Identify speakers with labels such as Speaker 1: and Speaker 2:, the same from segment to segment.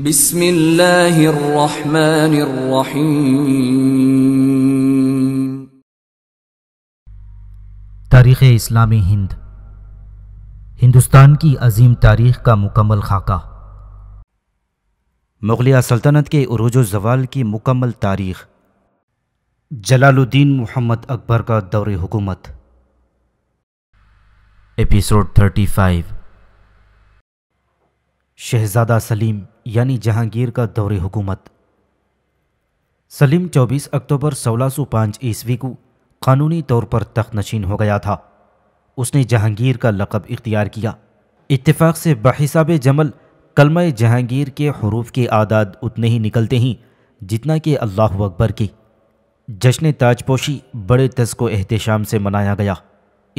Speaker 1: بسم الله الرحمن الرحيم तारीख़ इस्लामी हिंद हिंदुस्तान की अजीम तारीख का मुकम्मल खाका मुग़लिया सल्तनत के अरूज जवाल की मुकम्मल तारीख जलालुद्दीन मोहम्मद अकबर का दौर हुकूमत एपिसोड 35 शहज़ादा सलीम यानी जहांगीर का दौरे हुकूमत सलीम 24 अक्टूबर 1605 ईस्वी को कानूनी तौर पर तख्त नशीन हो गया था उसने जहांगीर का लकब इख्तियार किया इतफाक़ से बहिसाब जमल कलम जहांगीर के हरूफ के आदाद उतने ही निकलते हैं जितना कि अल्लाह अकबर की जश्न ताजपोशी बड़े तस्को एहतशाम से मनाया गया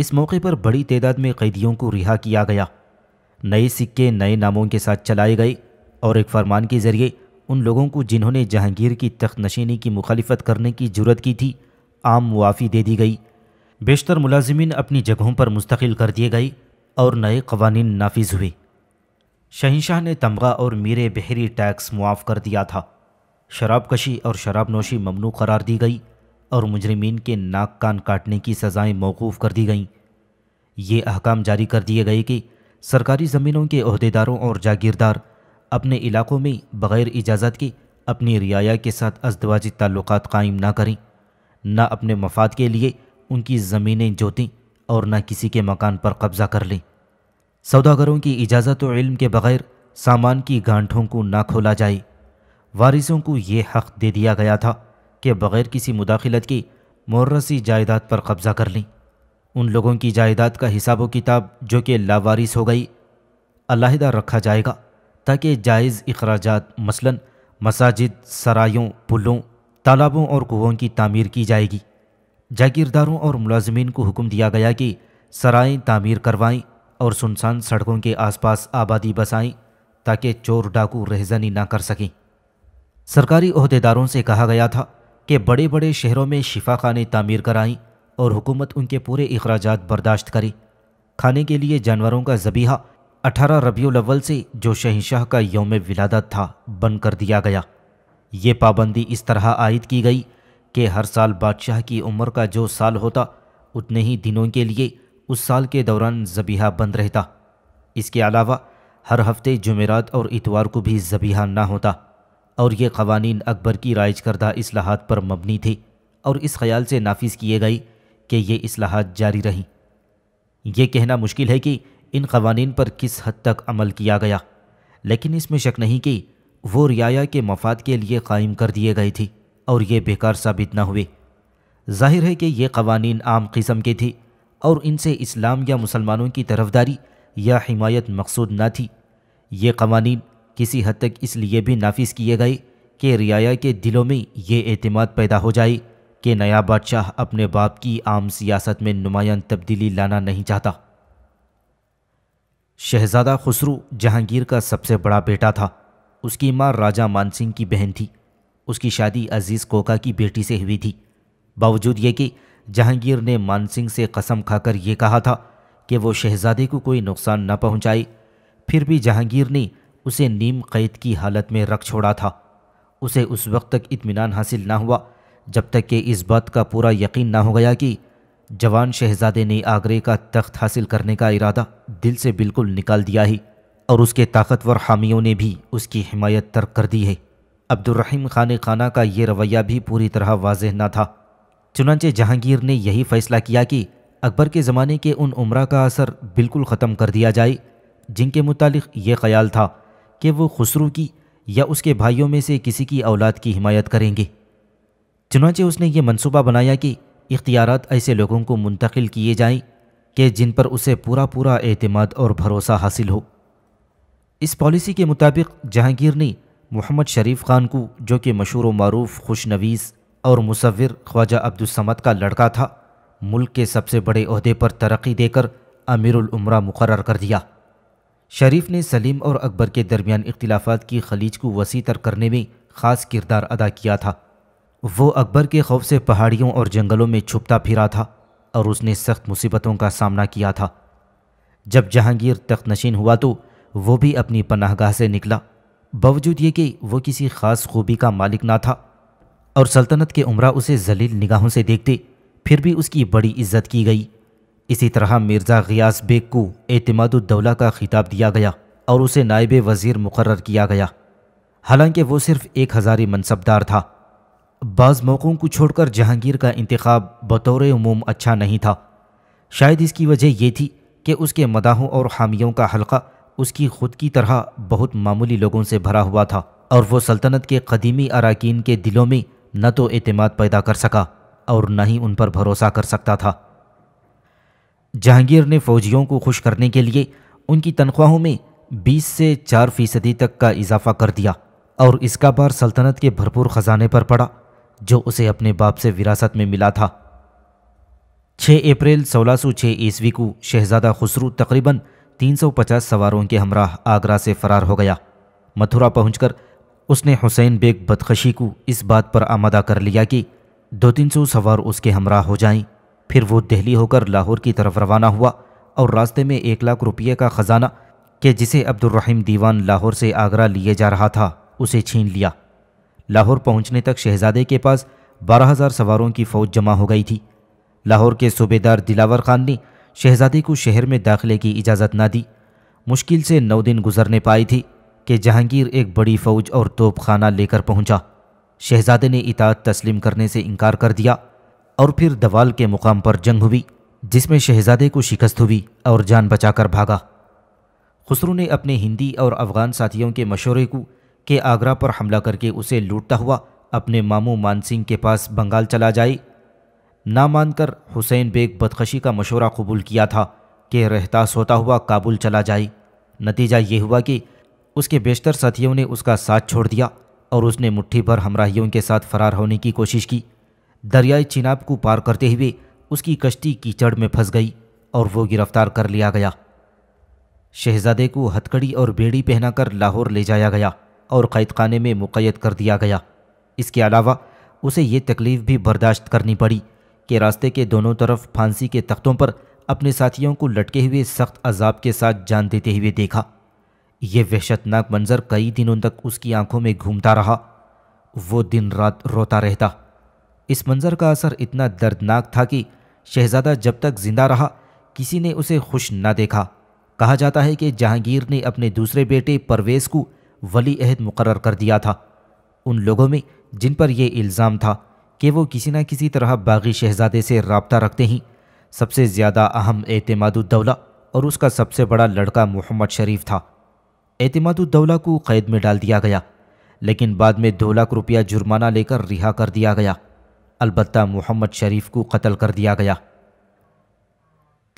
Speaker 1: इस मौके पर बड़ी तादाद में कैदियों को रिहा किया गया नए सिक्के नए नामों के साथ चलाए गए और एक फरमान के ज़रिए उन लोगों को जिन्होंने जहांगीर की तख्त नशीनी की मुखालफत करने की जरूरत की थी आम मुआफ़ी दे दी गई बेशतर मुलाजमीन अपनी जगहों पर मुस्तकिल कर दिए गए और नए कवानीन नाफिज हुए शहनशाह ने तमगा और मीरे बहरी टैक्स मुआफ़ कर दिया था शराब कशी और शराब नोशी ममनू करार दी गई और मुजरमीन के नाक कान काटने की सज़ाएँ मौकूफ़ कर दी गईं ये अहकाम जारी कर दिए गए कि सरकारी ज़मीनों के अहदेदारों और जागीरदार अपने इलाकों में बग़ैर इजाज़त के अपनी रियाया के साथ अजदवाजी ताल्लुक कायम ना करें ना अपने मफाद के लिए उनकी ज़मीनें जोतें और ना किसी के मकान पर कब्ज़ा कर लें सौदागरों की इजाज़त और इल्म के बग़ैर सामान की गांठों को ना खोला जाए वारिसों को ये हक़ दे दिया गया था कि बग़ैर किसी मुदाखलत के मर्रसी जायदाद पर कब्ज़ा कर लें उन लोगों की जायदाद का हिसाब व किताब जो कि लावारिस हो गई अलाहदा रखा जाएगा ताकि जायज़ अखराज मसलन मसाजिद सरायों पुलों तालाबों और कुओं की तमीर की जाएगी जागीरदारों और मुलाजमीन को हुक्म दिया गया कि सराएँ तमीर करवाएं और सुनसान सड़कों के आसपास आबादी बसाएं ताकि चोर डाकू रहजनी ना कर सकें सरकारी अहदेदारों से कहा गया था कि बड़े बड़े शहरों में शिफा खाने तमीर कराएं और हुकूमत उनके पूरे अखराज बर्दाश्त करे खाने के लिए जानवरों का जबीहा अठारह रबीउल अव्वल से जो शहनशाह का योम विलादत था बंद कर दिया गया ये पाबंदी इस तरह आयद की गई कि हर साल बादशाह की उम्र का जो साल होता उतने ही दिनों के लिए उस साल के दौरान जबीहा बंद रहता इसके अलावा हर हफ्ते जमेरात और इतवार को भी जबीहा ना होता और ये कवानीन अकबर की राइज करदा असलाहत पर मबनी थे और इस ख्याल से नाफिज किए गए कि ये असलाहत जारी रहीं ये कहना मुश्किल है कि इन कवानीन पर किस हद तक अमल किया गया लेकिन इसमें शक नहीं कि वो रियाया के मफाद के लिए कायम कर दिए गए थी और ये बेकार साबित न हुए जाहिर है कि ये कवानीन आम किस्म के थे और इनसे इस्लाम या मुसलमानों की तरफदारी या हिमायत मकसूद न थी ये कवानीन किसी हद तक इसलिए भी नाफिस किए गए कि रियाया के दिलों में ये अतमाद पैदा हो जाए कि नया बादशाह अपने बाप की आम सियासत में नुमायां तब्दीली लाना नहीं चाहता शहजादा खुसरू जहांगीर का सबसे बड़ा बेटा था उसकी माँ राजा मानसिंह की बहन थी उसकी शादी अजीज़ कोका की बेटी से हुई थी बावजूद ये कि जहांगीर ने मानसिंह से कसम खाकर ये कहा था कि वो शहजादे को कोई नुकसान न पहुंचाए फिर भी जहांगीर ने उसे नीम कैद की हालत में रख छोड़ा था उसे उस वक्त तक इत्मीनान हासिल ना हुआ जब तक कि इस बात का पूरा यकीन ना हो गया कि जवान शहजादे ने आगरे का तख्त हासिल करने का इरादा दिल से बिल्कुल निकाल दिया ही और उसके ताकतवर हामियों ने भी उसकी हिमायत तर्क कर दी है अब्दुलरहीम खान खाना का ये रवैया भी पूरी तरह वाजह ना था चुनाचे जहांगीर ने यही फैसला किया कि अकबर के ज़माने के उन उम्र का असर बिल्कुल ख़त्म कर दिया जाए जिनके मुतालिक ये ख्याल था कि वो खुसरू की या उसके भाइयों में से किसी की औलाद की हिमायत करेंगे चुनाचे उसने ये मनसूबा बनाया कि इख्तियारत ऐसे लोगों को मुंतकिल किए जाएं कि जिन पर उसे पूरा पूरा एतमाद और भरोसा हासिल हो इस पॉलिसी के मुताबिक जहांगीर ने मोहम्मद शरीफ खान को जो कि मशहूर मरूफ खुशनवीस और मुसविर ख्वाजा अब्दुलसमद का लड़का था मुल्क के सबसे बड़े अहदे पर तरक्की देकर अमीरमरा मुकर कर दिया शरीफ ने सलीम और अकबर के दरमियान इख्लाफा की खलीज को वसी तर करने में ख़ास किरदार अदा किया था वो अकबर के खौफ से पहाड़ियों और जंगलों में छुपता फिरा था और उसने सख्त मुसीबतों का सामना किया था जब जहांगीर तख्त नशीन हुआ तो वो भी अपनी पनाहगाह से निकला बावजूद ये कि वो किसी ख़ास खूबी का मालिक ना था और सल्तनत के उम्र उसे जलील निगाहों से देखते फिर भी उसकी बड़ी इज्जत की गई इसी तरह मिर्ज़ा गियास बेग को एतमादुद्दौला का खिताब दिया गया और उसे नायब वज़ीर मुकर किया गया हालांकि वो सिर्फ़ एक हज़ारी मनसबदार था बाज़ मौक़ों को छोड़कर जहांगीर का इंतखब बतौर उमूम अच्छा नहीं था शायद इसकी वजह यह थी कि उसके मदाहों और हामियों का हलका उसकी खुद की तरह बहुत मामूली लोगों से भरा हुआ था और वो सल्तनत के कदीमी अरकान के दिलों में न तो अतमाद पैदा कर सका और न ही उन पर भरोसा कर सकता था जहांगीर ने फ़ौजियों को खुश करने के लिए उनकी तनख्वाहों में 20 से 4 फीसदी तक का इजाफा कर दिया और इसका बार सल्तनत के भरपूर ख़जाने पर पड़ा जो उसे अपने बाप से विरासत में मिला था 6 अप्रैल 1606 ईस्वी को शहजादा खुसरू तकरीबन 350 सवारों के हमराह आगरा से फरार हो गया मथुरा पहुंचकर उसने हुसैन बेग बदखशी को इस बात पर आमादा कर लिया कि दो तीन सौ सवार उसके हमराह हो जाएं फिर वो दिल्ली होकर लाहौर की तरफ रवाना हुआ और रास्ते में एक लाख रुपये का ख़जाना के जिसे अब्दुलरहीम दीवान लाहौर से आगरा लिए जा रहा था उसे छीन लिया लाहौर पहुंचने तक शहजादे के पास बारह हज़ार सवारों की फ़ौज जमा हो गई थी लाहौर के सूबेदार दिलावर खान ने शहजादे को शहर में दाखिले की इजाज़त ना दी मुश्किल से नौ दिन गुजरने पाई थी कि जहांगीर एक बड़ी फ़ौज और तोपखाना लेकर पहुंचा। शहजादे ने इताद तस्लीम करने से इनकार कर दिया और फिर दवाल के मुकाम पर जंग हुई जिसमें शहजादे को शिकस्त हुई और जान बचाकर भागा खुसरू ने अपने हिंदी और अफ़गान साथियों के मशोरे को कि आगरा पर हमला करके उसे लूटता हुआ अपने मामू मानसिंह के पास बंगाल चला जाए ना मानकर हुसैन बेग बदखशी का मशवरा कबूल किया था कि रहतास होता हुआ काबुल चला जाए नतीजा ये हुआ कि उसके बेशतर साथियों ने उसका साथ छोड़ दिया और उसने मुट्ठी भर हमराहियों के साथ फरार होने की कोशिश की दरियाए चिनाब को पार करते हुए उसकी कश्ती कीचड़ में फंस गई और वो गिरफ्तार कर लिया गया शहजादे को हथकड़ी और बेड़ी पहनाकर लाहौर ले जाया गया और क़ैद खाने में मुक़ैद कर दिया गया इसके अलावा उसे ये तकलीफ़ भी बर्दाश्त करनी पड़ी कि रास्ते के दोनों तरफ फांसी के तख्तों पर अपने साथियों को लटके हुए सख्त अजाब के साथ जान देते हुए देखा ये वहशतनाक मंजर कई दिनों तक उसकी आंखों में घूमता रहा वो दिन रात रोता रहता इस मंज़र का असर इतना दर्दनाक था कि शहज़ादा जब तक ज़िंदा रहा किसी ने उसे खुश न देखा कहा जाता है कि जहांगीर ने अपने दूसरे बेटे परवेज़ को वली अहद मुकर कर दिया था उन लोगों में जिन पर यह इल्ज़ाम था कि वो किसी न किसी तरह बागी शहजादे से रबता रखते ही सबसे ज़्यादा अहम एतमादौला और उसका सबसे बड़ा लड़का मोहम्मद शरीफ था एतमादुद्दौला को क़ैद में डाल दिया गया लेकिन बाद में दो लाख रुपया जुर्माना लेकर रिहा कर दिया गया अलबत् मोहम्मद शरीफ को कत्ल कर दिया गया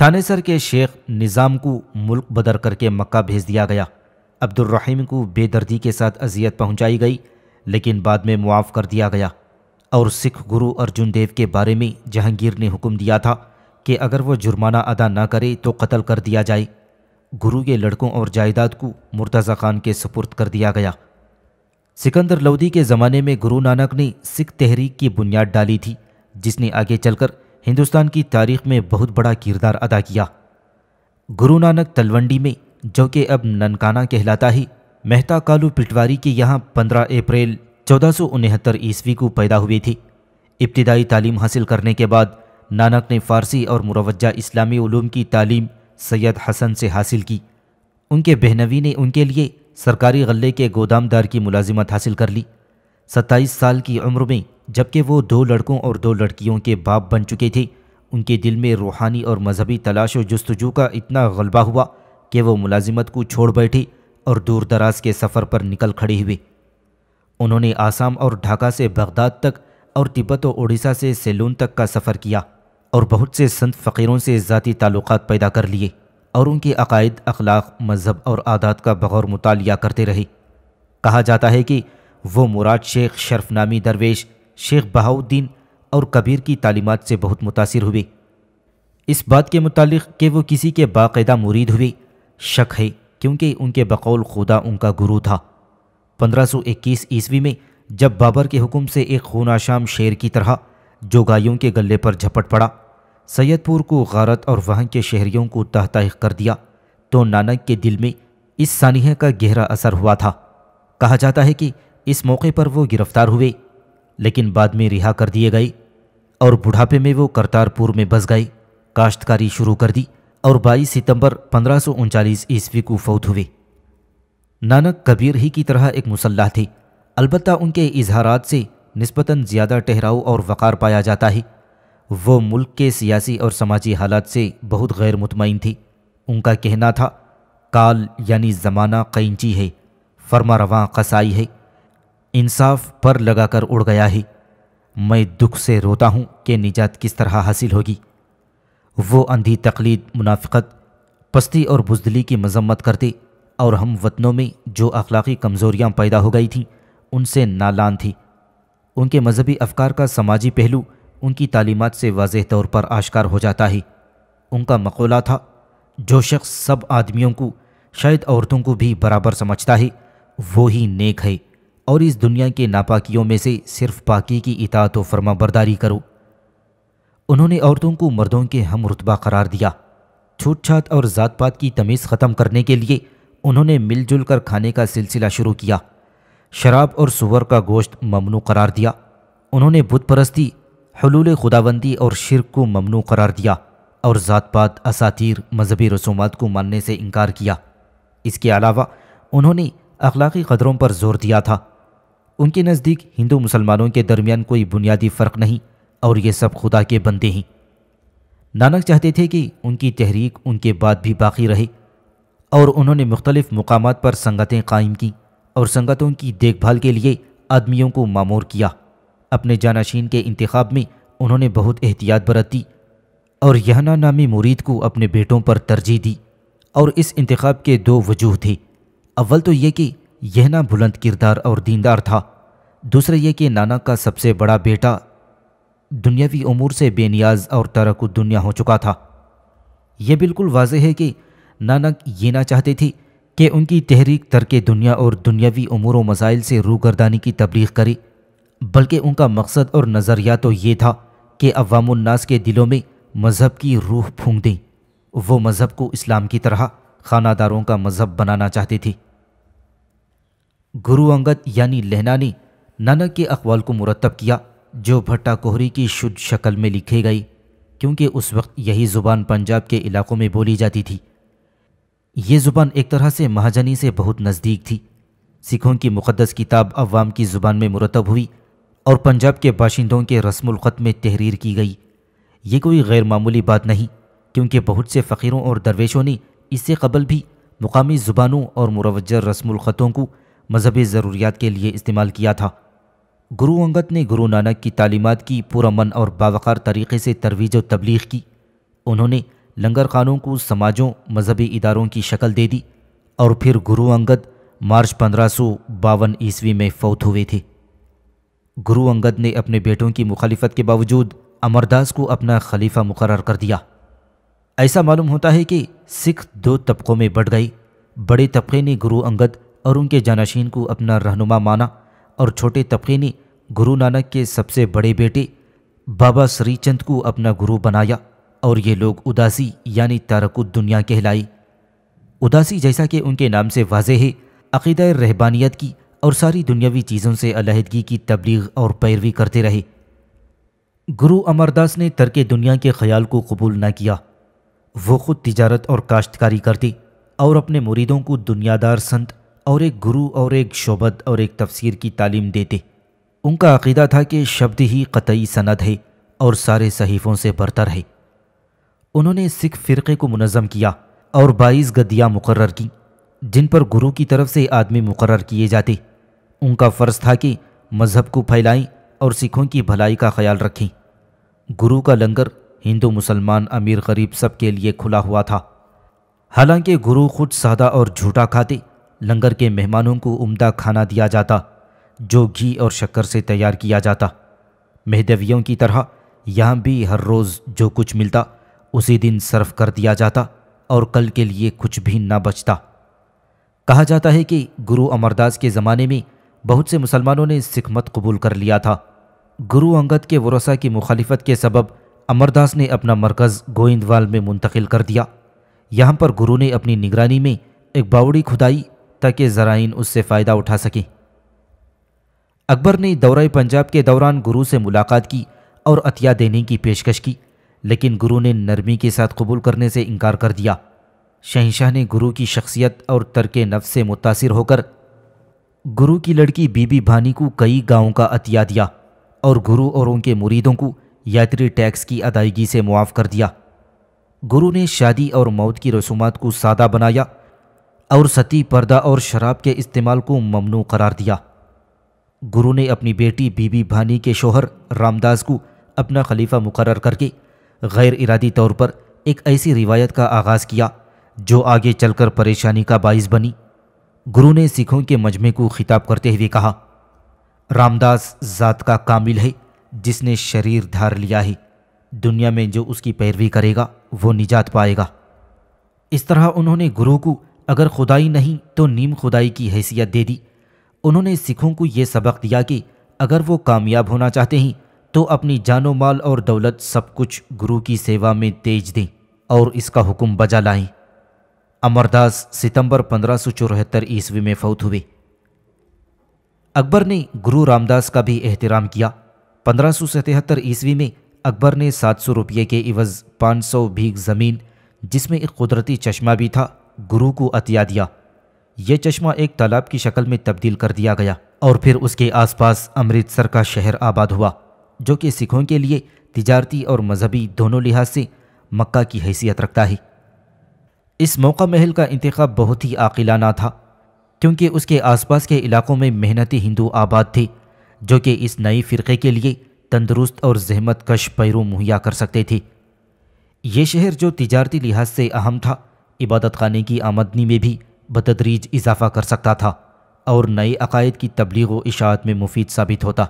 Speaker 1: थानेसर के शेख निज़ाम को मुल्क बदर करके मक्का भेज दिया गया अब्दुलरहीम को बेदर्दी के साथ अजियत पहुंचाई गई लेकिन बाद में मुआफ़ कर दिया गया और सिख गुरु अर्जुन देव के बारे में जहांगीर ने हुक्म दिया था कि अगर वह जुर्माना अदा ना करे तो कत्ल कर दिया जाए गुरु के लड़कों और जायदाद को मुर्तज़ा खान के सुपुर्द कर दिया गया सिकंदर लोदी के ज़माने में गुरु नानक ने सिख तहरीक की बुनियाद डाली थी जिसने आगे चलकर हिंदुस्तान की तारीख में बहुत बड़ा किरदार अदा किया गुरु नानक तलवंडी में जो कि अब ननकाना कहलाता ही मेहता कालू पिटवारी के यहाँ 15 अप्रैल चौदह ईस्वी को पैदा हुई थी इब्तदाई तालीम हासिल करने के बाद नानक ने फ़ारसी और मुरवजा इस्लामी ूम की तालीम सैयद हसन से हासिल की उनके बहनवी ने उनके लिए सरकारी गले के गोदामदार की मुलाजिमत हासिल कर ली सत्ताईस साल की उम्र में जबकि वो दो लड़कों और दो लड़कियों के बाप बन चुके थे उनके दिल में रूहानी और मजहबी तलाश व जस्तजू का इतना गलबा हुआ कि वो मुलाजिमत को छोड़ बैठी और दूर दराज के सफ़र पर निकल खड़ी हुई उन्होंने आसाम और ढाका से बगदाद तक और तिब्बत और उड़ीसा से सेलून तक का सफ़र किया और बहुत से संत फ़कीरों से ज़ाती ताल्लुक पैदा कर लिए और उनके अकायद अखलाक मज़हब और आदात का बगौर मुतालिया करते रहे कहा जाता है कि वो मुराद शेख शरफ नामी दरवेश शेख बहाउद्दीन और कबीर की तालीमत से बहुत मुतासर हुए इस बात के मुतालिक कि वो किसी के बाकायदा मुरीद हुई शक है क्योंकि उनके बकौल खुदा उनका गुरु था 1521 ईस्वी में जब बाबर के हुक्म से एक खूनाशाम शेर की तरह जो गायों के गले पर झपट पड़ा सैयदपुर को गारत और वहाँ के शहरियों को तहतह कर दिया तो नानक के दिल में इस सानिह का गहरा असर हुआ था कहा जाता है कि इस मौके पर वो गिरफ्तार हुए लेकिन बाद में रिहा कर दिए गए और बुढ़ापे में वो करतारपुर में बस गए काश्तकारी शुरू कर दी और 22 सितंबर पंद्रह ईस्वी को फौत हुए नानक कबीर ही की तरह एक मुसल्ला थे अलबत् उनके इजहारात से नस्बता ज़्यादा ठहराव और वक़ार पाया जाता है वो मुल्क के सियासी और समाजी हालात से बहुत गैर मुतमिन थी उनका कहना था काल यानी ज़माना कैंची है फरमा रवान कसाई है इंसाफ पर लगाकर उड़ गया है मैं दुख से रोता हूँ कि निजात किस तरह हासिल होगी वो अंधी तकलीद मुनाफ़त पस्ती और बुजदली की मजम्मत करती और हम वतनों में जो अखलाक़ी कमज़ोरियाँ पैदा हो गई थीं उनसे नालान थी उनके मजहबी अफकार का समाजी पहलू उनकी तालीमत से वाज तौर पर आश्कार हो जाता है उनका मकोला था जो शख्स सब आदमियों को शायद औरतों को भी बराबर समझता है वो ही नेक है और इस दुनिया के नापाकियों में से सिर्फ पाकि की इतात व फर्मा करो उन्होंने औरतों को मर्दों के हम रुतबा करार दिया छात और ज़ात पात की तमीज़ ख़त्म करने के लिए उन्होंने मिलजुल कर खाने का सिलसिला शुरू किया शराब और सुअर का गोश्त ममनू करार दिया उन्होंने बुत परस्ती हलूल खुदाबंदी और शिरक को ममनू करार दिया और ज़ात पात असातिर मजहबी रसूमात को मानने से इनकार किया इसके अलावा उन्होंने अखलाकी कदरों पर जोर दिया था उनके नज़दीक हिंदू मुसलमानों के दरमियान कोई बुनियादी फ़र्क नहीं और ये सब खुदा के बंदे ही नानक चाहते थे कि उनकी तहरीक उनके बाद भी बाकी रहे और उन्होंने मुख्तलिफ़ मकाम पर संगतें कायम की और संगतों की देखभाल के लिए आदमियों को मामूर किया अपने जानशीन के इंतखब में उन्होंने बहुत एहतियात बरती और यहना नामी मुरीद को अपने बेटों पर तरजीह दी और इस इंतखब के दो वजूह थे अव्वल तो ये कि यहना बुलंद किरदार और दीनदार था दूसरा ये कि नानक का सबसे बड़ा बेटा दुनियावी अमूर से बेनियाज और तरक दुनिया हो चुका था यह बिल्कुल वाज है कि नानक ये ना चाहते थी कि उनकी तहरीक तरक दुनिया और दुनियावी अमूर व मसाइल से गर्दानी की तबलीग करे बल्कि उनका मकसद और नज़रिया तो ये था कि अवामनास के दिलों में मज़हब की रूह फूंक दें वो मज़हब को इस्लाम की तरह खानादारों का मज़हब बनाना चाहती थी गुरु अंगद यानी लहना ने नानक के अकवाल को मुरतब किया जो भट्टा कोहरी की शुद्ध शक्ल में लिखी गई क्योंकि उस वक्त यही ज़ुबान पंजाब के इलाकों में बोली जाती थी ये ज़ुबान एक तरह से महाजनी से बहुत नज़दीक थी सिखों की मुक़दस किताब अवाम की ज़ुबान में मुरतब हुई और पंजाब के बाशिंदों के रस्मलख़त में तहरीर की गई ये कोई गैरमूली बात नहीं क्योंकि बहुत से फ़कीरों और दरवेशों ने इससे कबल भी मुकामी ज़ुबानों और मुरवजर रस्मलख़तों को मजहबी ज़रूरियात के लिए इस्तेमाल किया था गुरु अंगद ने गुरु नानक की तालीमत की पुरमन और बावकार तरीके से तरवीज व तबलीग की उन्होंने लंगर खानों को समाजों मजहबी इदारों की शक्ल दे दी और फिर गुरु अंगद मार्च पंद्रह सौ बावन ईस्वी में फौत हुए थे गुरु अंगद ने अपने बेटों की मुखालिफत के बावजूद अमरदास को अपना खलीफा मुकर कर दिया ऐसा मालूम होता है कि सिख दो तबकों में बढ़ गई बड़े तबके ने गुरु अंगद और उनके जानशीन को अपना रहनुमा माना और छोटे तबके ने गुरु नानक के सबसे बड़े बेटे बाबा श्रीचंद को अपना गुरु बनाया और ये लोग उदासी यानी तारकुद दुनिया कहलाई उदासी जैसा कि उनके नाम से वाज है अकीद रहबानियत की और सारी दुनियावी चीज़ों से अलहदगी की तबलीग और पैरवी करते रहे गुरु अमरदास ने तर्क दुनिया के ख्याल को कबूल न किया वो खुद तजारत और काश्तकारी करते और अपने मुरीदों को दुनियादार संत और एक गुरु और एक शोबत और एक तफसीर की तालीम देते उनका अकीदा था कि शब्द ही कतई सनद है और सारे सहीफ़ों से बरतर है उन्होंने सिख फ़िरक़े को मुनज़म किया और बाईस गद्दियाँ मुकर की जिन पर गुरु की तरफ से आदमी मुकर किए जाते उनका फ़र्ज़ था कि मज़हब को फैलाएं और सिखों की भलाई का ख्याल रखें गुरु का लंगर हिंदू मुसलमान अमीर गरीब सब के लिए खुला हुआ था हालांकि गुरु खुद सादा और झूठा खाते लंगर के मेहमानों को उम्दा खाना दिया जाता जो घी और शक्कर से तैयार किया जाता महदवियों की तरह यहाँ भी हर रोज़ जो कुछ मिलता उसी दिन सर्व कर दिया जाता और कल के लिए कुछ भी ना बचता कहा जाता है कि गुरु अमरदास के ज़माने में बहुत से मुसलमानों ने सिख मत कबूल कर लिया था गुरु अंगद के वरसा की मुखालिफत के सबब अमरदास ने अपना मरकज़ गोइंदवाल में मुंतकिल कर दिया यहाँ पर गुरु ने अपनी निगरानी में एक बावड़ी खुदाई ताकि ज़राइन उससे फ़ायदा उठा सकें अकबर ने दौरे पंजाब के दौरान गुरु से मुलाकात की और अतिया देने की पेशकश की लेकिन गुरु ने नरमी के साथ कबूल करने से इनकार कर दिया शहनशाह ने गुरु की शख्सियत और तर्क नफ़ से मुतासर होकर गुरु की लड़की बीबी भानी को कई गांवों का अतिया दिया और गुरु और उनके मुरीदों को यात्री टैक्स की अदायगी से मुआफ़ कर दिया गुरु ने शादी और मौत की रसूमात को सादा बनाया और सती पर्दा और शराब के इस्तेमाल को ममनू करार दिया गुरु ने अपनी बेटी बीबी भानी के शोहर रामदास को अपना खलीफा मुकर करके गैर इरादी तौर पर एक ऐसी रिवायत का आगाज़ किया जो आगे चलकर परेशानी का बायस बनी गुरु ने सिखों के मजमे को खिताब करते हुए कहा रामदास ज़ात का कामिल है जिसने शरीर धार लिया है दुनिया में जो उसकी पैरवी करेगा वो निजात पाएगा इस तरह उन्होंने गुरु को अगर खुदाई नहीं तो नीम खुदाई की हैसियत दे दी उन्होंने सिखों को यह सबक दिया कि अगर वो कामयाब होना चाहते हैं तो अपनी जानो माल और दौलत सब कुछ गुरु की सेवा में तेज दें और इसका हुक्म बजा लाएं अमरदास सितंबर पंद्रह सौ चौहत्तर ईस्वी में फौत हुए अकबर ने गुरु रामदास का भी एहतराम किया पंद्रह सौ सतहत्तर ईस्वी में अकबर ने सात सौ रुपये के इवज़ पाँच सौ भीग ज़मीन जिसमें एक कुदरती चश्मा भी था गुरु को अतिया दिया यह चश्मा एक तालाब की शक्ल में तब्दील कर दिया गया और फिर उसके आसपास अमृतसर का शहर आबाद हुआ जो कि सिखों के लिए तिजारती और मजहबी दोनों लिहाज से मक्का की हैसियत रखता है इस मौका महल का इंतखब बहुत ही आकिलाना था क्योंकि उसके आसपास के इलाकों में मेहनती हिंदू आबाद थे जो कि इस नई फ़िरक़े के लिए तंदरुस्त और जहमत कश पैरों मुहैया कर सकते थे ये शहर जो तिजारती लिहाज से अहम था इबादत खाने की आमदनी में भी बतदरीज इजाफा कर सकता था और नए अकायद की तबलीग व इशात में मुफीद साबित होता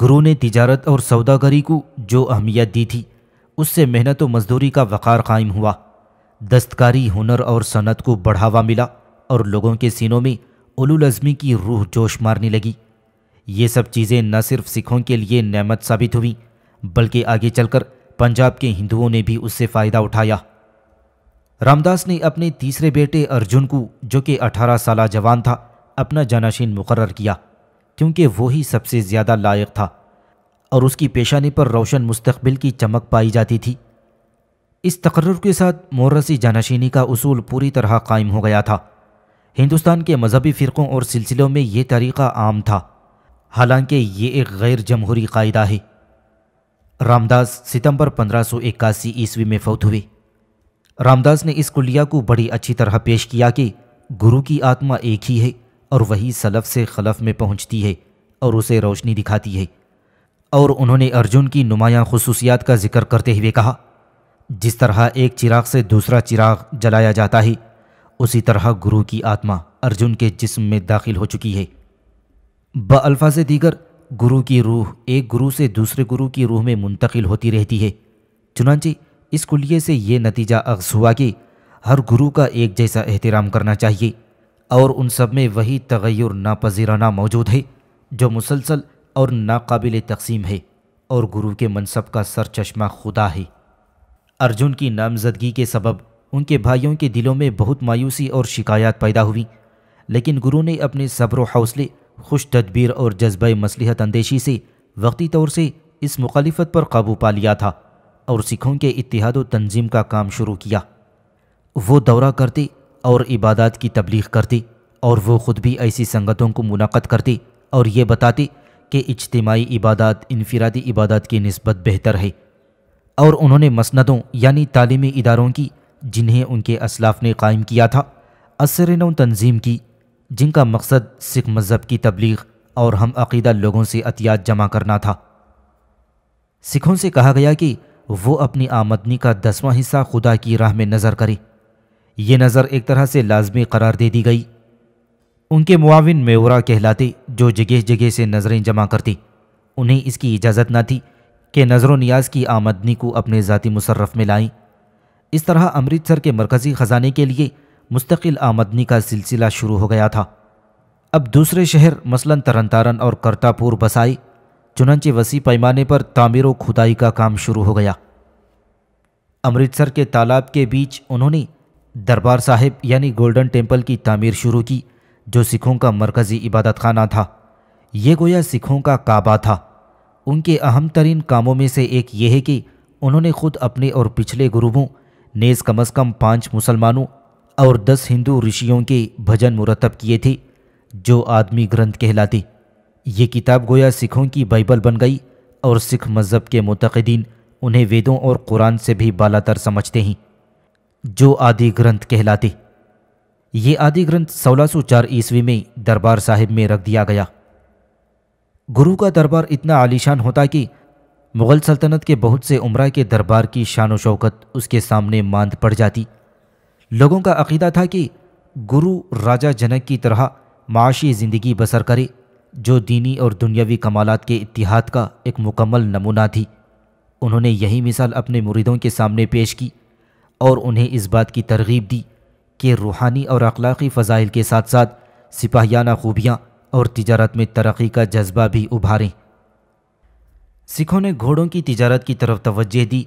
Speaker 1: गुरु ने तिजारत और सौदागरी को जो अहमियत दी थी उससे मेहनत व मजदूरी का वक़ार कायम हुआ दस्तकारी हुनर और सनत को बढ़ावा मिला और लोगों के सीनों में उलूलज़मी की रूह जोश मारने लगी ये सब चीज़ें न सिर्फ सिखों के लिए नेमत साबित हुई बल्कि आगे चलकर पंजाब के हिंदुओं ने भी उससे फ़ायदा उठाया रामदास ने अपने तीसरे बेटे अर्जुन को जो कि 18 साल जवान था अपना जानाशीन मुकर किया क्योंकि वो ही सबसे ज़्यादा लायक था और उसकी पेशानी पर रोशन मुस्तबिल की चमक पाई जाती थी इस तकर्र के साथ मोरसी जानाशीनी का असूल पूरी तरह कायम हो गया था हिंदुस्तान के मजहबी फ़िरक़ों और सिलसिलों में ये तरीक़ा आम था हालांकि ये एक गैर जमहूरी कायदा है रामदास सितंबर पंद्रह सौ इक्यासी ईस्वी में फौत हुए रामदास ने इस कुलिया को बड़ी अच्छी तरह पेश किया कि गुरु की आत्मा एक ही है और वही सलफ से खलफ में पहुंचती है और उसे रोशनी दिखाती है और उन्होंने अर्जुन की नुमायाँ खसूसियात का जिक्र करते हुए कहा जिस तरह एक चिराग से दूसरा चिराग जलाया जाता है उसी तरह गुरु की आत्मा अर्जुन के जिस्म में दाखिल हो चुकी है बल्फा से दीगर गुरु की रूह एक गुरु से दूसरे गुरु की रूह में मुंतकिल होती रहती है चुनाची इस कुलिए से ये नतीजा अक्स हुआ कि हर गुरु का एक जैसा एहतराम करना चाहिए और उन सब में वही तगैर नापजीराना मौजूद है जो मुसलसल और नाकबिल तकसीम है और गुरु के मनसब का चश्मा खुदा है अर्जुन की नामजदगी के सबब उनके भाइयों के दिलों में बहुत मायूसी और शिकायत पैदा हुई लेकिन गुरु ने अपने सब्र हौसले खुश तदबीर और जज्बा मसलहत अंदेशी से वक्ती तौर से इस मुखालफत पर काबू पा लिया था और सिखों के इतिहाद तंजीम का काम शुरू किया वो दौरा करती और इबादत की तबलीग करती और वो ख़ुद भी ऐसी संगतों को मुनद करती और ये बताती कि इज्तमाही इबादत इनफरादी इबादत की नस्बत बेहतर है और उन्होंने मसनदों यानी तालीमी इदारों की जिन्हें उनके असलाफ ने कायम किया था असर नौ तंजीम की जिनका मकसद सिख मज़हब की तबलीग और हम अकीदा लोगों से अतियात जमा करना था सिखों से कहा गया कि वो अपनी आमदनी का दसवां हिस्सा खुदा की राह में नज़र करे ये नज़र एक तरह से लाजमी करार दे दी गई उनके मुआविन मेवरा कहलाते जो जगह जगह से नज़रें जमा करते उन्हें इसकी इजाज़त ना थी कि नज़र नियाज की आमदनी को अपने ज़ाती मुशर्रफ में लाएं इस तरह अमृतसर के मरकज़ी ख़जाने के लिए मुस्तकिल आमदनी का सिलसिला शुरू हो गया था अब दूसरे शहर मसलन तरन तारन और करतापुर बसाई चुनंचे वसी पैमाने पर तामीर खुदाई का काम शुरू हो गया अमृतसर के तालाब के बीच उन्होंने दरबार साहिब यानी गोल्डन टेम्पल की तामीर शुरू की जो सिखों का मरकज़ी इबादत खाना था ये गोया सिखों का काबा था उनके अहम तरीन कामों में से एक ये है कि उन्होंने खुद अपने और पिछले गुरुओं नेज कम अज़ कम पाँच मुसलमानों और दस हिंदू ऋषियों के भजन मुरतब किए थे जो आदमी ग्रंथ कहलाती ये किताब गोया सिखों की बाइबल बन गई और सिख मज़हब के मतदीन उन्हें वेदों और कुरान से भी बालातर समझते हैं जो आदि ग्रंथ कहलाते ये आदि ग्रंथ 1604 ईस्वी में दरबार साहिब में रख दिया गया गुरु का दरबार इतना आलीशान होता कि मुग़ल सल्तनत के बहुत से उम्र के दरबार की शान व शौकत उसके सामने मांद पड़ जाती लोगों का अकीदा था कि गुरु राजा जनक की तरह माशी ज़िंदगी बसर करे जो दीनी और दुनियावी कमालात के इतिहाद का एक मुकम्मल नमूना थी उन्होंने यही मिसाल अपने मुरीदों के सामने पेश की और उन्हें इस बात की तरगीब दी कि रूहानी और अखलाक़ी फ़जाइल के साथ साथ सिपाहियाना खूबियाँ और तजारत में तरक्की का जज्बा भी उभारें सिखों ने घोड़ों की तजारत की तरफ तवज्जो दी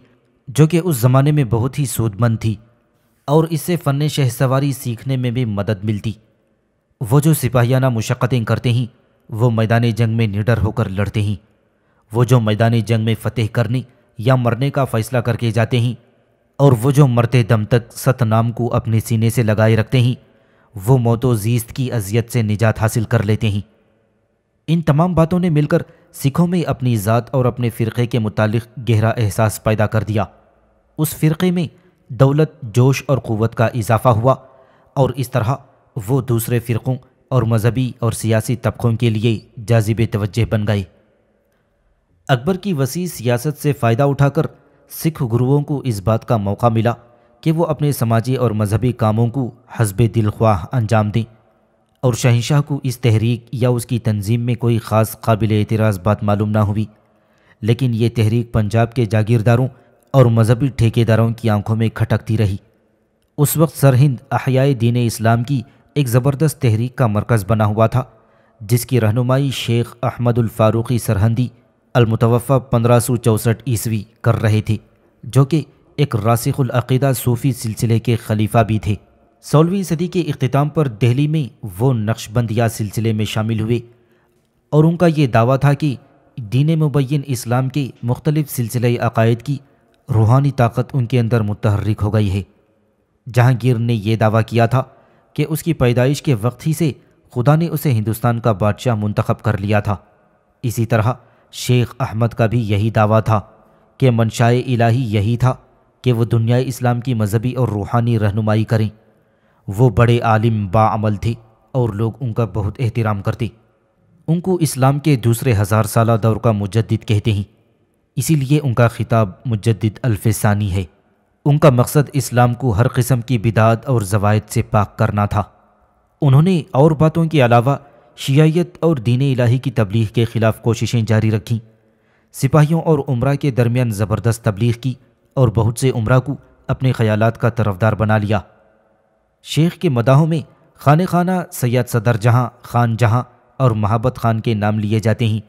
Speaker 1: जो कि उस ज़माने में बहुत ही सूदमंद थी और इससे फ़न शहसवारी सीखने में भी मदद मिलती वो जो सिपाहियाना मशक्क़तें करते हैं वो मैदान जंग में निडर होकर लड़ते हैं वो जो मैदान जंग में फतेह करने या मरने का फैसला करके जाते हैं और वो जो मरते दम तक सतनाम को अपने सीने से लगाए रखते हैं वो मौतो जीस्त की अजियत से निजात हासिल कर लेते हैं इन तमाम बातों ने मिलकर सिखों में अपनी ज़ात और अपने फ़िरक़े के मुतालिक गहरा एहसास पैदा कर दिया उस फ़िरक़े में दौलत जोश और कुत का इजाफा हुआ और इस तरह वो दूसरे फ़िरक़ों और मजहबी और सियासी तबकों के लिए जाजिब तवज्जह बन गए अकबर की वसी सियासत से फ़ायदा उठाकर सिख गुरुओं को इस बात का मौका मिला कि वो अपने समाजी और मजहबी कामों को हसब दिलख्वाह अंजाम दें और शहनशाह को इस तहरीक या उसकी तंजीम में कोई ख़ास काबिल एतराज़ बात मालूम ना हुई लेकिन ये तहरीक पंजाब के जागीरदारों और मजहबी ठेकेदारों की आंखों में खटकती रही उस वक्त सरहिंद अहिया दीन इस्लाम की एक ज़बरदस्त तहरीक का मरकज़ बना हुआ था जिसकी रहनुमाई शेख अहमदुल फारूकी सरहंदी अलमतवफ़ा पंद्रह सौ चौंसठ ईस्वी कर रहे थे जो कि एक रासिकुलअीदा सूफ़ी सिलसिले के खलीफा भी थे सोलहवीं सदी के अख्ताम पर दिल्ली में वो नक्शबंदिया सिलसिले में शामिल हुए और उनका ये दावा था कि दीन मुबैन इस्लाम के मुख्तलिफ सिलसिले अकायद की रूहानी ताकत उनके अंदर मुतहरक हो गई है जहांगीर ने यह दावा किया था कि उसकी पैदाइश के वक्त ही से खुदा ने उसे हिंदुस्तान का बादशाह मुंतखब कर लिया था इसी तरह शेख अहमद का भी यही दावा था कि मनशाए इलाही यही था कि वो दुनिया इस्लाम की मजहबी और रूहानी रहनुमाई करें वो बड़े आलिम बामल थे और लोग उनका बहुत एहतराम करते उनको इस्लाम के दूसरे हज़ार साल दौर का मुजद कहते हैं इसीलिए उनका खिताब मुजद अल्फ़ानी है उनका मकसद इस्लाम को हर किस्म की बिदात और जवायद से पाक करना था उन्होंने और बातों के अलावा शियायत और दीन इलाही की तबलीग के ख़िलाफ़ कोशिशें जारी रखीं सिपाहियों और उम्र के दरमियान ज़बरदस्त तबलीग की और बहुत से उम्र को अपने ख्याल का तरफदार बना लिया शेख के मदाहों में खान खाना सैयद सदर जहाँ खान जहाँ और महाबत खान के नाम लिए जाते हैं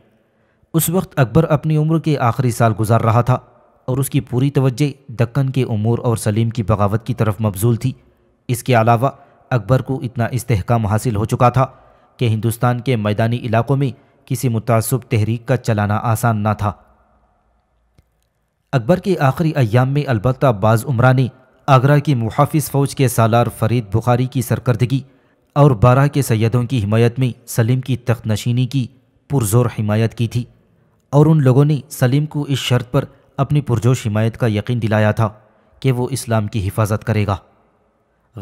Speaker 1: उस वक्त अकबर अपनी उम्र के आखिरी साल गुजार रहा था और उसकी पूरी तवज्जे दक्कन के उमूर और सलीम की बगावत की तरफ मबजूल थी इसके अलावा अकबर को इतना इस्तेहकाम हासिल हो चुका था कि हिंदुस्तान के मैदानी इलाकों में किसी मुतासब तहरीक का चलाना आसान ना था अकबर के आखिरी अयाम में अलबत् बाज़ उमरा ने आगरा की मुहाफ़ फ़ौज के सालार फरीद बुखारी की सरकर्दगी और बारह के सैदों की हिमायत में सलीम की तख्त नशीनी की पुरजोर हिमायत की थी और उन लोगों ने सलीम को इस शर्त पर अपनी पुरजोश हिमायत का यकीन दिलाया था कि वो इस्लाम की हिफाजत करेगा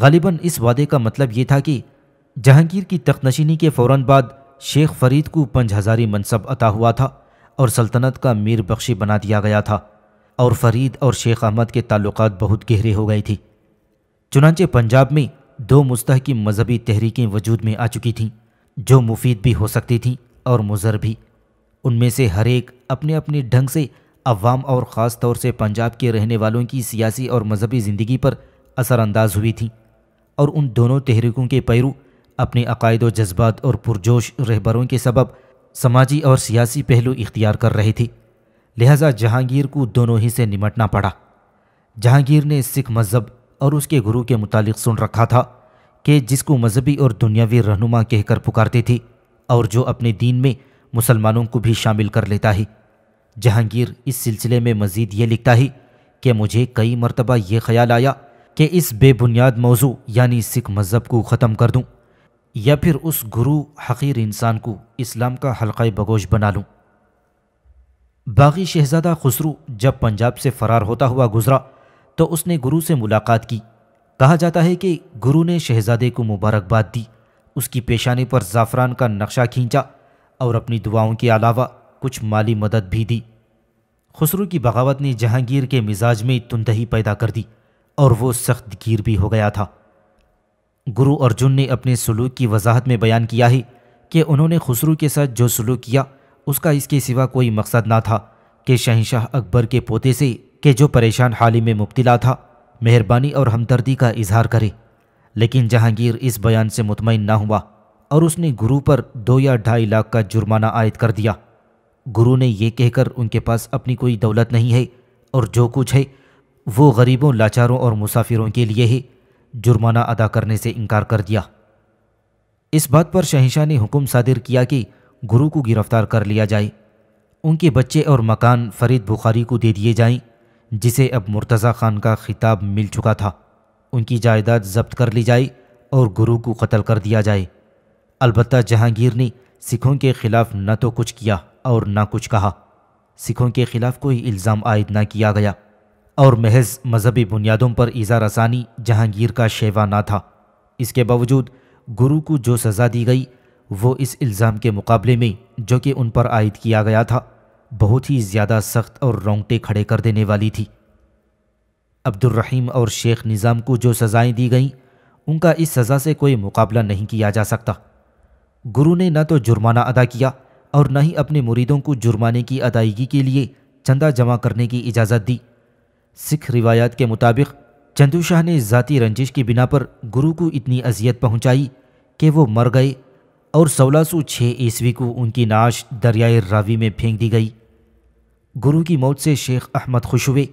Speaker 1: गालिबा इस वादे का मतलब ये था कि जहांगीर की तखनशीनी के फ़ौर बाद शेख फरीद को पंच हज़ारी मनसब अता हुआ था और सल्तनत का मीर बख्शी बना दिया गया था और फरीद और शेख अहमद के ताल्लुक बहुत गहरे हो गए थी चुनाचे पंजाब में दो मुस्तकम मजहबी तहरीकें वजूद में आ चुकी थीं जो मुफीद भी हो सकती थीं और मुजर भी उनमें से हर एक अपने अपने ढंग से अवाम और ख़ास तौर से पंजाब के रहने वालों की सियासी और मजहबी ज़िंदगी पर असरानंदाज हुई थी और उन दोनों तहरीकों के पैरू अपने अकायद व जज्बात और पुरजोश रहबरों के सबब समाजी और सियासी पहलू इख्तियार कर रहे थे लिहाजा जहांगीर को दोनों ही से निमटना पड़ा जहांगीर ने सिख मज़हब और उसके गुरु के मुतालिक सुन रखा था कि जिसको मजहबी और दुनियावी रहनुमा कहकर पुकारते थे और जो अपने दीन में मुसलमानों को भी शामिल कर लेता है जहांगीर इस सिलसिले में मज़ीद ये लिखता है कि मुझे कई मरतबा ये ख्याल आया कि इस बेबुनियाद मौजू यानी सिख मज़हब को ख़त्म कर दूँ या फिर उस गुरु हकीर इंसान को इस्लाम का हल्का बगोश बना लूँ बागी शहजादा खुसरू जब पंजाब से फ़रार होता हुआ गुजरा तो उसने गुरु से मुलाकात की कहा जाता है कि गुरु ने शहजादे को मुबारकबाद दी उसकी पेशानी पर ज़ाफ़रान का नक्शा खींचा और अपनी दुआओं के अलावा कुछ माली मदद भी दी खुसरू की बगावत ने जहांगीर के मिजाज में तुंदही पैदा कर दी और वो सख्त गिर भी हो गया था गुरु अर्जुन ने अपने सलूक की वजाहत में बयान किया है कि उन्होंने खुसरू के साथ जो सलूक किया उसका इसके सिवा कोई मकसद ना था कि शहनशाह अकबर के पोते से कि जो परेशान हाली में मुब्तला था मेहरबानी और हमदर्दी का इजहार करे लेकिन जहांगीर इस बयान से मुतमिन ना हुआ और उसने गुरु पर दो या ढाई लाख का जुर्माना आयद कर दिया गुरु ने यह कहकर उनके पास अपनी कोई दौलत नहीं है और जो कुछ है वो गरीबों लाचारों और मुसाफिरों के लिए ही जुर्माना अदा करने से इनकार कर दिया इस बात पर शहनशाह ने हुक्म सादिर किया कि गुरु को गिरफ्तार कर लिया जाए उनके बच्चे और मकान फरीद बुखारी को दे दिए जाएं जिसे अब मुर्तज़ा खान का खिताब मिल चुका था उनकी जायदाद जब्त कर ली जाए और गुरु को कत्ल कर दिया जाए अलबत् जहांगीर ने सिखों के ख़िलाफ़ न तो कुछ किया और ना कुछ कहा सिखों के खिलाफ कोई इल्ज़ाम आयद ना किया गया और महज मजहबी बुनियादों पर इज़ा रसानी जहांगीर का शेवा ना था इसके बावजूद गुरु को जो सज़ा दी गई वो इस इल्ज़ाम के मुकाबले में जो कि उन पर आयद किया गया था बहुत ही ज़्यादा सख्त और रोंगटे खड़े कर देने वाली थी अब्दुलरहीम और शेख निज़ाम को जो सज़ाएँ दी गईं उनका इस सज़ा से कोई मुकाबला नहीं किया जा सकता गुरु ने न तो जुर्माना अदा किया और न ही अपने मुरीदों को जुर्माने की अदायगी के लिए चंदा जमा करने की इजाज़त दी सिख रिवायात के मुताबिक चंदू शाह ने ज़ाती रंजिश की बिना पर गुरु को इतनी अजियत पहुंचाई कि वो मर गए और 1606 ईस्वी को उनकी नाश दरियाए रावी में फेंक दी गई गुरु की मौत से शेख अहमद खुश हुए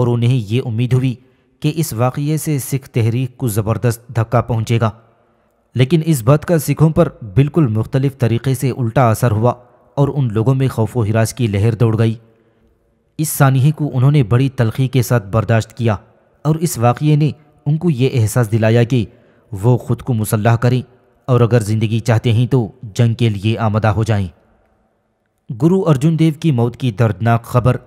Speaker 1: और उन्हें ये उम्मीद हुई कि इस वाक़े से सिख तहरीक को ज़बरदस्त धक्का पहुँचेगा लेकिन इस बात का सिखों पर बिल्कुल मुख्तलिफ तरीके से उल्टा असर हुआ और उन लोगों में खौफ हिरास की लहर दौड़ गई इस सानहे को उन्होंने बड़ी तलखी के साथ बर्दाश्त किया और इस वाक़े ने उनको ये एहसास दिलाया कि वो ख़ुद को मुसल्ह करें और अगर ज़िंदगी चाहते हैं तो जंग के लिए आमदा हो जाएं। गुरु अर्जुन देव की मौत की दर्दनाक खबर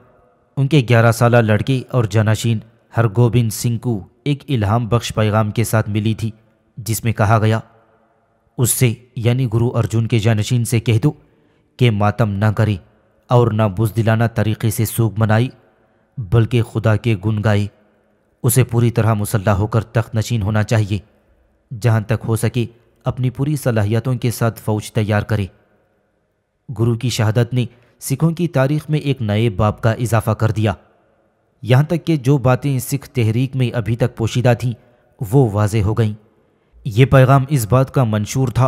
Speaker 1: उनके ग्यारह साल लड़के और जनाशीन हरगोबिंद सिंह को एक इल्हाम बख्श पैगाम के साथ मिली थी जिसमें कहा गया उससे यानी गुरु अर्जुन के जानशीन से कह दो कि मातम न करी और ना बुजदिलाना तरीके से सूख मनाई बल्कि खुदा के गुन गाई उसे पूरी तरह मुसल्ला होकर तख्त नशीन होना चाहिए जहाँ तक हो सके अपनी पूरी सलाहियतों के साथ फ़ौज तैयार करे गुरु की शहादत ने सिखों की तारीख में एक नए बाब का इजाफा कर दिया यहाँ तक कि जो बातें सिख तहरीक में अभी तक पोशीदा थीं वो वाज हो गईं ये पैगाम इस बात का मंशूर था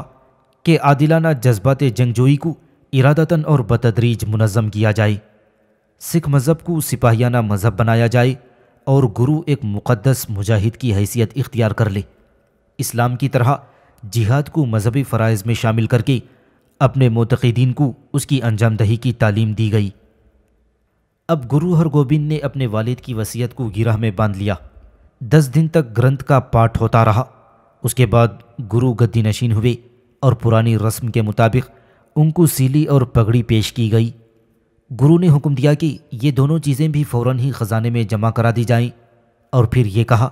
Speaker 1: कि आदिलाना जज्बात जंगजोई को इरादतन और बतदरीज मुनज़म किया जाए सिख मज़हब को सिपाहियाना मज़हब बनाया जाए और गुरु एक मुक़दस मुजाहिद की हैसियत इख्तियार कर ले इस्लाम की तरह जिहाद को मजहबी फ़रज़ में शामिल करके अपने मोतदीन को उसकी अंजामदही की तालीम दी गई अब गुरु हरगोबिंद ने अपने वालिद की वसीयत को गिरह में बांध लिया दस दिन तक ग्रंथ का पाठ होता रहा उसके बाद गुरु गद्दी नशीन हुए और पुरानी रस्म के मुताबिक उनको सीली और पगड़ी पेश की गई गुरु ने हुक्म दिया कि ये दोनों चीज़ें भी फ़ौर ही ख़जाने में जमा करा दी जाएं और फिर ये कहा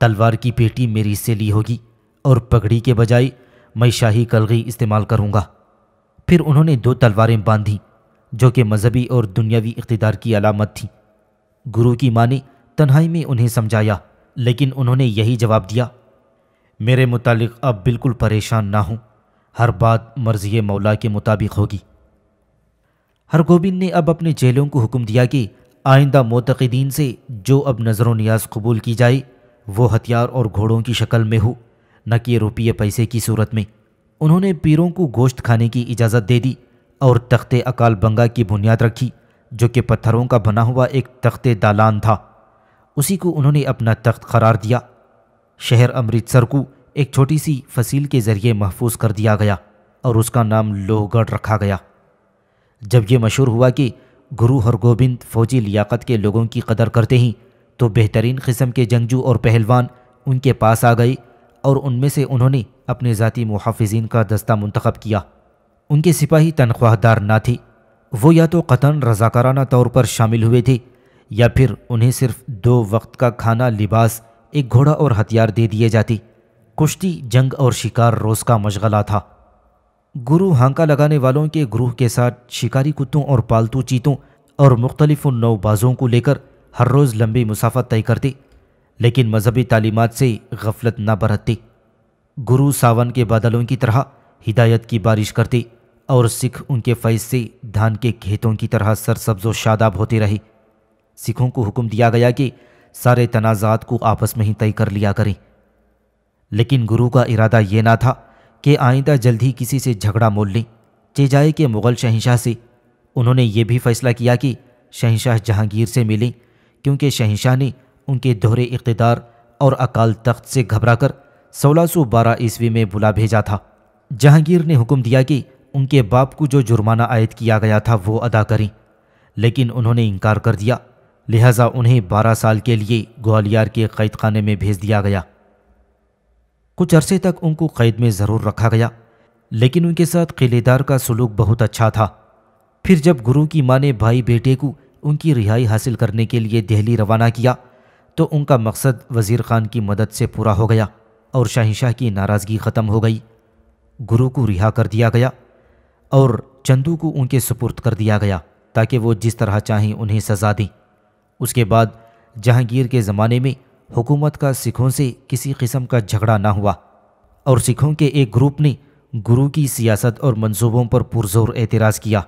Speaker 1: तलवार की पेटी मेरी से ली होगी और पगड़ी के बजाय मैं शाही कलगी इस्तेमाल करूँगा फिर उन्होंने दो तलवारें बांधी जो कि मजहबी और दुनियावी इकतदार की अलामत थी गुरु की माँ ने तन्हाई में उन्हें समझाया लेकिन उन्होंने यही जवाब दिया मेरे मुतालिक अब बिल्कुल परेशान ना हूँ हर बात मर्जी मौला के मुताबिक होगी हर गोबिंद ने अब अपने जेलों को हुक्म दिया कि आइंदा मोतदीन से जो अब नज़र न्याज कबूल की जाए वो हथियार और घोड़ों की शक्ल में हो न कि रुपये पैसे की सूरत में उन्होंने पीरों को गोश्त खाने की इजाज़त दे दी और तख्ते अकाल बंगा की बुनियाद रखी जो कि पत्थरों का बना हुआ एक तख्त दालान था उसी को उन्होंने अपना तख्त करार दिया शहर अमृतसर को एक छोटी सी फसील के ज़रिए महफूज कर दिया गया और उसका नाम लोहगढ़ रखा गया जब यह मशहूर हुआ कि गुरु हरगोबिंद फौजी लियाकत के लोगों की कदर करते ही तो बेहतरीन किस्म के जंगजू और पहलवान उनके पास आ गए और उनमें से उन्होंने अपने ज़ाती मुहाफिजीन का दस्ता मंतखब किया उनके सिपाही तनख्वाहदार ना थी वो या तो कतन रजाकाराना तौर पर शामिल हुए थे या फिर उन्हें सिर्फ दो वक्त का खाना लिबास एक घोड़ा और हथियार दे दिए जाती कुश्ती जंग और शिकार रोज़ का मशगला था गुरु हांका लगाने वालों के ग्रुह के साथ शिकारी कुत्तों और पालतू चीतों और मुख्तलिफ नौबाजों को लेकर हर रोज़ लंबी मुसाफत तय करते लेकिन मजहबी तालीमत से गफलत ना बरतते गुरु सावन के बादलों की तरह हिदायत की बारिश करते और सिख उनके फैज से धान के खेतों की तरह सरसब्ज व शादाब होते रहे सिखों को हुक्म दिया गया कि सारे तनाज़ात को आपस में ही तय कर लिया करें लेकिन गुरु का इरादा ये ना था कि आइंदा जल्द ही किसी से झगड़ा मोल लें चेजाए के मुग़ल शहनशाह से उन्होंने ये भी फैसला किया कि शहनशाह जहांगीर से मिलें क्योंकि शहनशाह ने उनके दोहरे इकतदार और अकाल तख्त से सौ बारह ईस्वी में बुला भेजा था जहांगीर ने हुक्म दिया कि उनके बाप को जो जुर्माना आयद किया गया था वो अदा करें लेकिन उन्होंने इनकार कर दिया लिहाजा उन्हें 12 साल के लिए ग्वालियर के कैद खाने में भेज दिया गया कुछ अरसे तक उनको कैद में ज़रूर रखा गया लेकिन उनके साथ किलेदार का सलूक बहुत अच्छा था फिर जब गुरु की माँ ने भाई बेटे को उनकी रिहाई हासिल करने के लिए दिल्ली रवाना किया तो उनका मकसद वज़ीर ख़ान की मदद से पूरा हो गया और शाहिशाह की नाराज़गी ख़त्म हो गई गुरु को रिहा कर दिया गया और चंदू को उनके सुपुर्द कर दिया गया ताकि वो जिस तरह चाहें उन्हें सज़ा दें उसके बाद जहांगीर के ज़माने में हुकूमत का सिखों से किसी किस्म का झगड़ा ना हुआ और सिखों के एक ग्रुप ने गुरु की सियासत और मंसूबों पर पुरजोर एतराज़ किया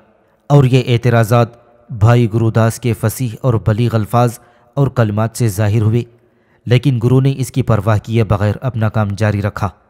Speaker 1: और ये एतराज़ात भाई गुरुदास के फसीह और बलीग अल्फाज और कलमात से जाहिर हुए लेकिन गुरु ने इसकी परवाह किए बगैर अपना काम जारी रखा